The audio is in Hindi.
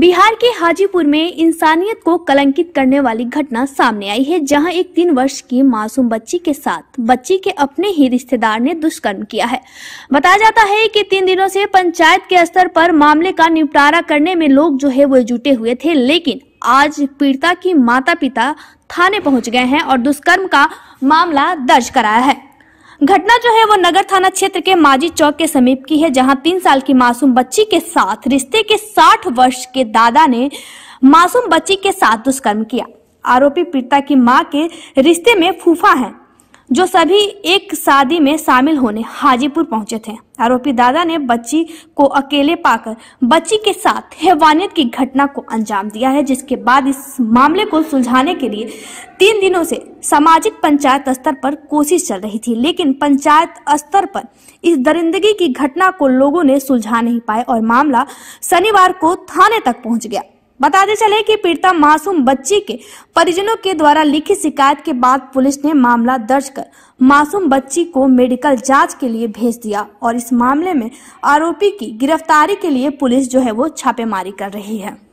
बिहार के हाजीपुर में इंसानियत को कलंकित करने वाली घटना सामने आई है जहां एक तीन वर्ष की मासूम बच्ची के साथ बच्ची के अपने ही रिश्तेदार ने दुष्कर्म किया है बताया जाता है कि तीन दिनों से पंचायत के स्तर पर मामले का निपटारा करने में लोग जो है वो जुटे हुए थे लेकिन आज पीड़िता की माता पिता थाने पहुंच गए हैं और दुष्कर्म का मामला दर्ज कराया है घटना जो है वो नगर थाना क्षेत्र के माजी चौक के समीप की है जहां तीन साल की मासूम बच्ची के साथ रिश्ते के साठ वर्ष के दादा ने मासूम बच्ची के साथ दुष्कर्म किया आरोपी पीड़िता की मां के रिश्ते में फूफा है जो सभी एक शादी में शामिल होने हाजीपुर पहुंचे थे आरोपी दादा ने बच्ची को अकेले पाकर बच्ची के साथ हैवानियत की घटना को अंजाम दिया है जिसके बाद इस मामले को सुलझाने के लिए तीन दिनों से सामाजिक पंचायत स्तर पर कोशिश चल रही थी लेकिन पंचायत स्तर पर इस दरिंदगी की घटना को लोगों ने सुलझा नहीं पाए और मामला शनिवार को थाने तक पहुंच गया बताते चले कि पीड़िता मासूम बच्ची के परिजनों के द्वारा लिखी शिकायत के बाद पुलिस ने मामला दर्ज कर मासूम बच्ची को मेडिकल जांच के लिए भेज दिया और इस मामले में आरोपी की गिरफ्तारी के लिए पुलिस जो है वो छापेमारी कर रही है